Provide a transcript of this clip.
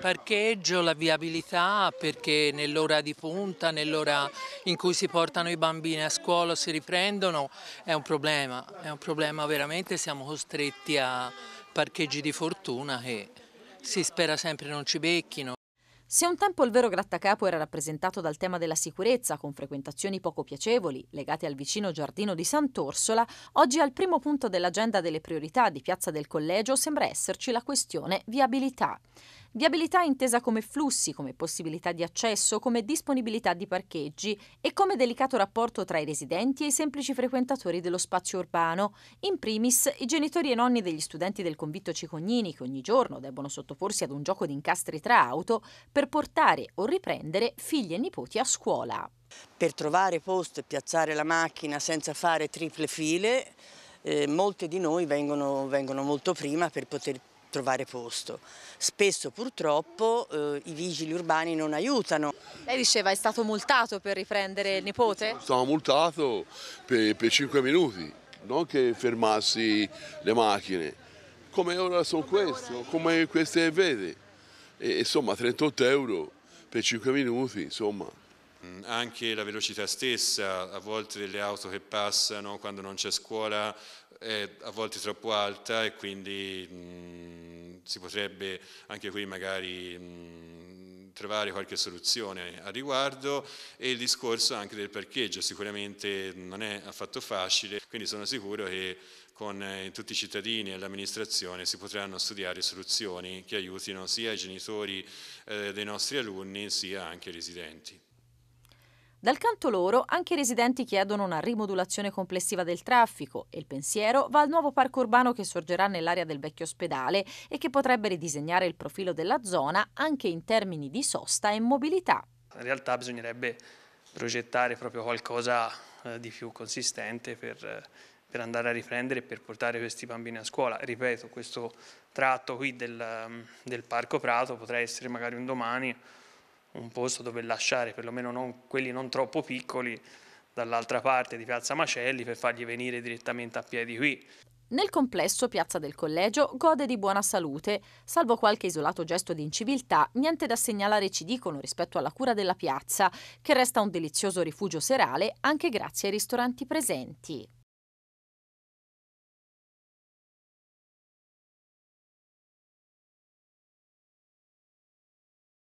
parcheggio, la viabilità perché nell'ora di punta, nell'ora in cui si portano i bambini a scuola si riprendono è un problema, è un problema veramente, siamo costretti a parcheggi di fortuna che si spera sempre non ci becchino. Se un tempo il vero grattacapo era rappresentato dal tema della sicurezza, con frequentazioni poco piacevoli legate al vicino giardino di Sant'Orsola, oggi al primo punto dell'agenda delle priorità di Piazza del Collegio sembra esserci la questione viabilità. Viabilità intesa come flussi, come possibilità di accesso, come disponibilità di parcheggi e come delicato rapporto tra i residenti e i semplici frequentatori dello spazio urbano, in primis i genitori e nonni degli studenti del convitto Cicognini che ogni giorno debbono sottoporsi ad un gioco di incastri tra auto per per portare o riprendere figli e nipoti a scuola. Per trovare posto e piazzare la macchina senza fare triple file, eh, molte di noi vengono, vengono molto prima per poter trovare posto. Spesso purtroppo eh, i vigili urbani non aiutano. Lei diceva è stato multato per riprendere il nipote? Stavo multato per, per 5 minuti, non che fermassi le macchine, come ora sono questo, come queste vede. E, insomma 38 euro per 5 minuti, insomma. Mm, anche la velocità stessa, a volte delle auto che passano quando non c'è scuola è a volte troppo alta e quindi mh, mm, si potrebbe anche qui magari... Mh, mm, trovare qualche soluzione a riguardo e il discorso anche del parcheggio sicuramente non è affatto facile, quindi sono sicuro che con eh, tutti i cittadini e l'amministrazione si potranno studiare soluzioni che aiutino sia i genitori eh, dei nostri alunni sia anche i residenti. Dal canto loro, anche i residenti chiedono una rimodulazione complessiva del traffico e il pensiero va al nuovo parco urbano che sorgerà nell'area del vecchio ospedale e che potrebbe ridisegnare il profilo della zona anche in termini di sosta e mobilità. In realtà bisognerebbe progettare proprio qualcosa eh, di più consistente per, eh, per andare a riprendere e per portare questi bambini a scuola. Ripeto, questo tratto qui del, mm, del Parco Prato potrà essere magari un domani un posto dove lasciare perlomeno non, quelli non troppo piccoli dall'altra parte di Piazza Macelli per fargli venire direttamente a piedi qui. Nel complesso Piazza del Collegio gode di buona salute, salvo qualche isolato gesto di inciviltà, niente da segnalare ci dicono rispetto alla cura della piazza, che resta un delizioso rifugio serale anche grazie ai ristoranti presenti.